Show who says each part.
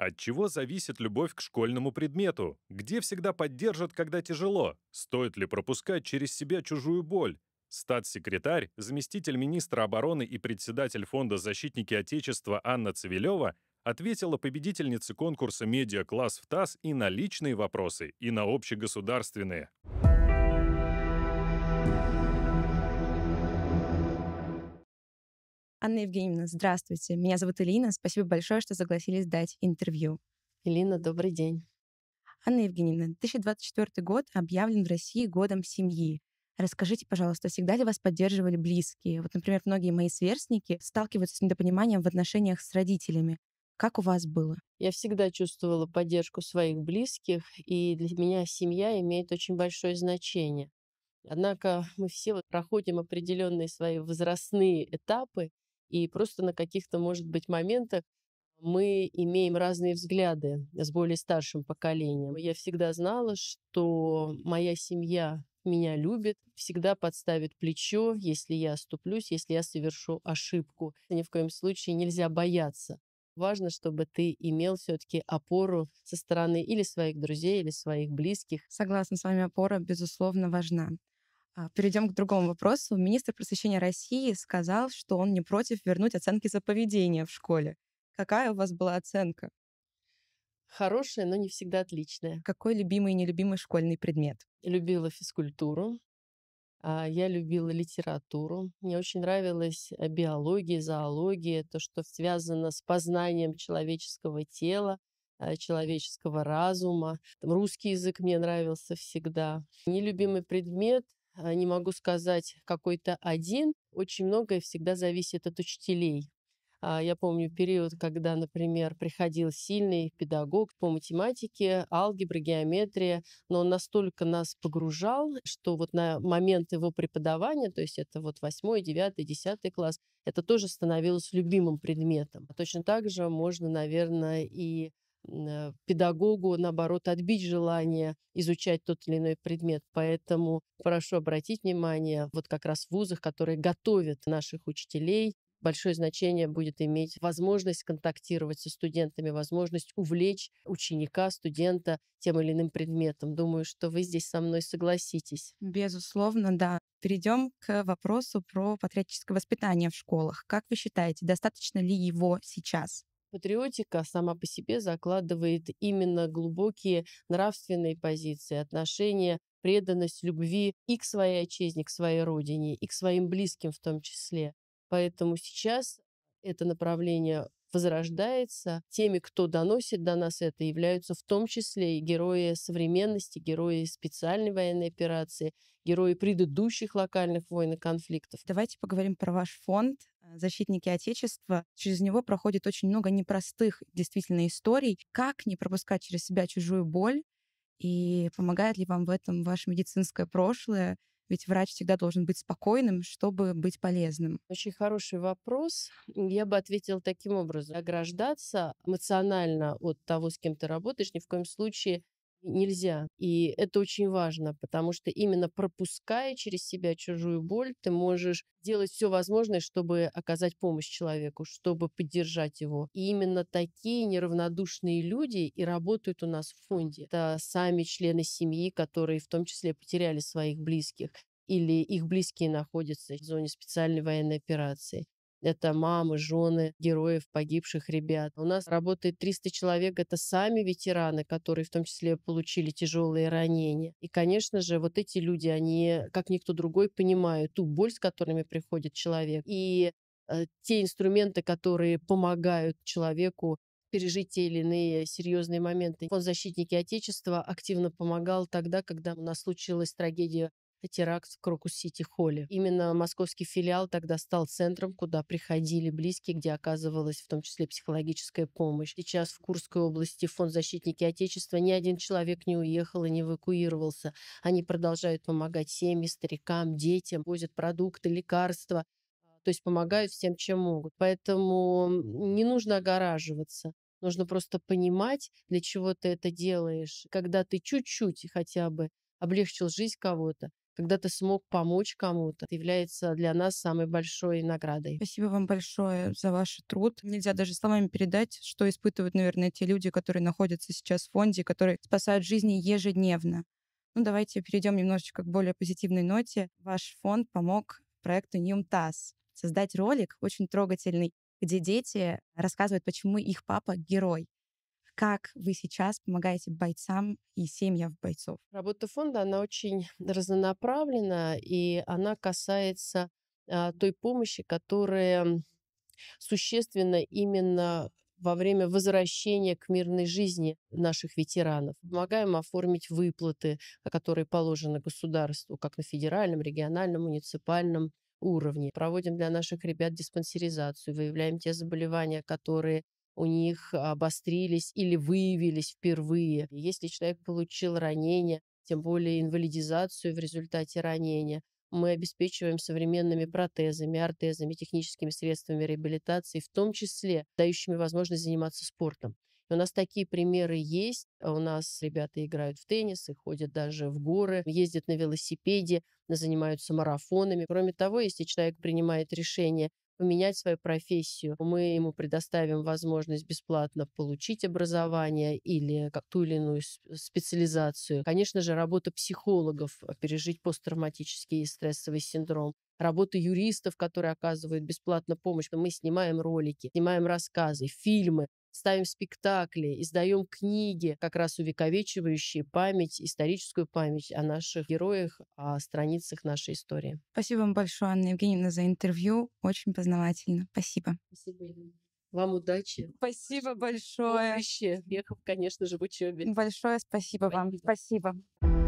Speaker 1: От чего зависит любовь к школьному предмету? Где всегда поддержат, когда тяжело? Стоит ли пропускать через себя чужую боль? Статс-секретарь, заместитель министра обороны и председатель Фонда защитники Отечества Анна Цивилева ответила победительнице конкурса «Медиа-класс в ТАСС» и на личные вопросы, и на общегосударственные.
Speaker 2: Анна Евгеньевна, здравствуйте. Меня зовут Элина. Спасибо большое, что согласились дать интервью. Элина, добрый день. Анна Евгеньевна, 2024 год объявлен в России годом семьи. Расскажите, пожалуйста, всегда ли вас поддерживали близкие? Вот, например, многие мои сверстники сталкиваются с недопониманием в отношениях с родителями. Как у вас было?
Speaker 1: Я всегда чувствовала поддержку своих близких, и для меня семья имеет очень большое значение. Однако мы все проходим определенные свои возрастные этапы, и просто на каких-то, может быть, моментах мы имеем разные взгляды с более старшим поколением. Я всегда знала, что моя семья меня любит, всегда подставит плечо, если я оступлюсь, если я совершу ошибку. Ни в коем случае нельзя бояться. Важно, чтобы ты имел все-таки опору со стороны или своих друзей, или своих близких.
Speaker 2: Согласна с вами, опора, безусловно, важна. А, Перейдем к другому вопросу. Министр просвещения России сказал, что он не против вернуть оценки за поведение в школе. Какая у вас была оценка? Хорошая, но не всегда отличная. Какой любимый и нелюбимый школьный предмет?
Speaker 1: Любила физкультуру, а, я любила литературу. Мне очень нравилась э, биология, зоология, то, что связано с познанием человеческого тела, э, человеческого разума. русский язык мне нравился всегда. Нелюбимый предмет Э, не могу сказать какой-то один. Очень многое всегда зависит от учителей. А, я помню период, когда, например, приходил сильный педагог по математике, алгебре, геометрии, но он настолько нас погружал, что вот на момент его преподавания, то есть это вот 8, 9, 10 класс, это тоже становилось любимым предметом. Точно так же можно, наверное, и Э, педагогу, наоборот, отбить желание изучать тот или иной предмет. Поэтому прошу обратить внимание, вот как раз в вузах, которые готовят наших учителей, большое значение будет иметь возможность контактировать со студентами, возможность увлечь ученика, студента тем или иным предметом. Думаю,
Speaker 2: что вы здесь со мной согласитесь. Безусловно, да. Перейдем к вопросу про патриотическое воспитание в школах. Как вы считаете, достаточно ли его сейчас?
Speaker 1: Патриотика сама по себе закладывает именно глубокие нравственные позиции, отношения, преданность, любви и к своей отчизне, к своей родине, и к своим близким в том числе. Поэтому сейчас это направление возрождается. Теми, кто доносит до нас это, являются в том числе и герои современности, герои специальной военной операции, герои предыдущих локальных войн и конфликтов. Давайте
Speaker 2: поговорим про ваш фонд. Э, защитники Отечества. Через него проходит очень много непростых действительно историй, как не пропускать через себя чужую боль, и помогает ли вам в этом ваше медицинское прошлое, ведь врач всегда должен быть спокойным, чтобы быть полезным.
Speaker 1: Очень хороший вопрос. Я бы ответила таким образом. Ограждаться эмоционально от того, с кем ты работаешь, ни в коем случае нельзя. И это очень важно, потому что именно пропуская через себя чужую боль, ты можешь делать все возможное, чтобы оказать помощь человеку, чтобы поддержать его. И именно такие неравнодушные люди и работают у нас в фонде. Это сами члены семьи, которые в том числе потеряли своих близких или их близкие находятся в зоне специальной военной операции. Это мамы, жены героев, погибших ребят. У нас работает 300 человек, это сами ветераны, которые в том числе получили тяжелые ранения. И, конечно же, вот эти люди, они, как никто другой, понимают ту боль, с которыми приходит человек. И э, те инструменты, которые помогают человеку пережить те или иные серьезные моменты. Фонд защитники Отечества активно помогал тогда, когда у нас случилась трагедия теракт в Крокус-Сити-Холле. Именно московский филиал тогда стал центром, куда приходили близкие, где оказывалась в том числе психологическая помощь. Сейчас в Курской области фонд «Защитники Отечества» ни один человек не уехал и не эвакуировался. Они продолжают помогать семьям, старикам, детям, возят продукты, лекарства то есть помогают всем, чем могут. Поэтому не нужно огораживаться. Нужно просто понимать, для чего ты это делаешь. Когда ты чуть-чуть хотя бы облегчил жизнь кого-то, когда ты смог помочь кому-то, это является для нас
Speaker 2: самой большой наградой. Спасибо вам большое за ваш труд. Нельзя даже словами передать, что испытывают, наверное, те люди, которые находятся сейчас в фонде, которые спасают жизни ежедневно. Ну, давайте перейдем немножечко к более позитивной ноте. Ваш фонд помог проекту Ньюмтас создать ролик очень трогательный, где дети рассказывают, почему их папа герой как вы сейчас помогаете бойцам и семьям бойцов?
Speaker 1: Работа фонда, она очень разнонаправлена, и она касается а, той помощи, которая существенно именно во время возвращения к мирной жизни наших ветеранов. Помогаем оформить выплаты, которые положены государству, как на федеральном, региональном, муниципальном уровне. Проводим для наших ребят диспансеризацию, выявляем те заболевания, которые у них обострились или выявились впервые. Если человек получил ранение, тем более инвалидизацию в результате ранения, мы обеспечиваем современными протезами, ортезами, техническими средствами реабилитации, в том числе дающими возможность заниматься спортом. у нас такие примеры есть. У нас ребята играют в теннис и ходят даже в горы, ездят на велосипеде, занимаются марафонами. Кроме того, если человек принимает решение поменять свою профессию, мы ему предоставим возможность бесплатно получить образование или как ту или иную специализацию. Конечно же, работа психологов, э, пережить посттравматический и стрессовый синдром, работа юристов, которые оказывают бесплатно помощь. Мы снимаем ролики, снимаем рассказы, фильмы ставим спектакли, издаем книги, как раз увековечивающие память, историческую память о наших героях, о страницах нашей истории.
Speaker 2: Спасибо вам большое, Анна Евгеньевна, за интервью. Очень познавательно. Спасибо. Спасибо, Вам удачи. Спасибо большое. Удачи. Успехов, конечно же, в учебе. Большое спасибо, спасибо. вам. Спасибо.